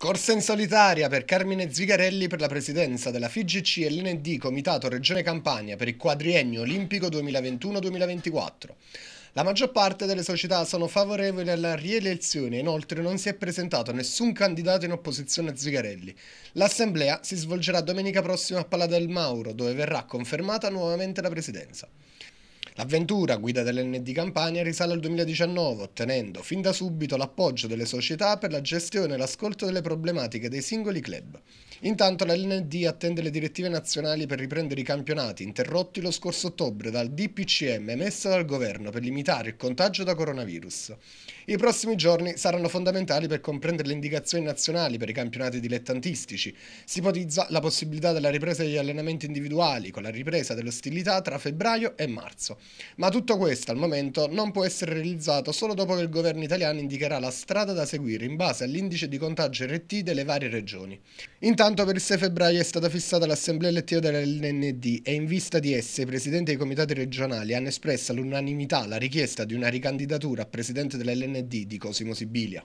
Corsa in solitaria per Carmine Zigarelli per la presidenza della FIGC e l'ND Comitato Regione Campania per il quadriennio olimpico 2021-2024. La maggior parte delle società sono favorevoli alla rielezione, inoltre non si è presentato nessun candidato in opposizione a Zigarelli. L'assemblea si svolgerà domenica prossima a Palla del Mauro, dove verrà confermata nuovamente la presidenza. L'avventura, guida dell'ND Campania, risale al 2019, ottenendo fin da subito l'appoggio delle società per la gestione e l'ascolto delle problematiche dei singoli club. Intanto la LND attende le direttive nazionali per riprendere i campionati, interrotti lo scorso ottobre dal DPCM emesso dal governo per limitare il contagio da coronavirus. I prossimi giorni saranno fondamentali per comprendere le indicazioni nazionali per i campionati dilettantistici. Si ipotizza la possibilità della ripresa degli allenamenti individuali con la ripresa dell'ostilità tra febbraio e marzo. Ma tutto questo al momento non può essere realizzato solo dopo che il governo italiano indicherà la strada da seguire in base all'indice di contagio RT delle varie regioni. Intanto per il 6 febbraio è stata fissata l'assemblea elettiva dell'LND e in vista di essa i presidenti dei comitati regionali hanno espresso all'unanimità la richiesta di una ricandidatura a presidente dell'LND di Cosimo Sibilia.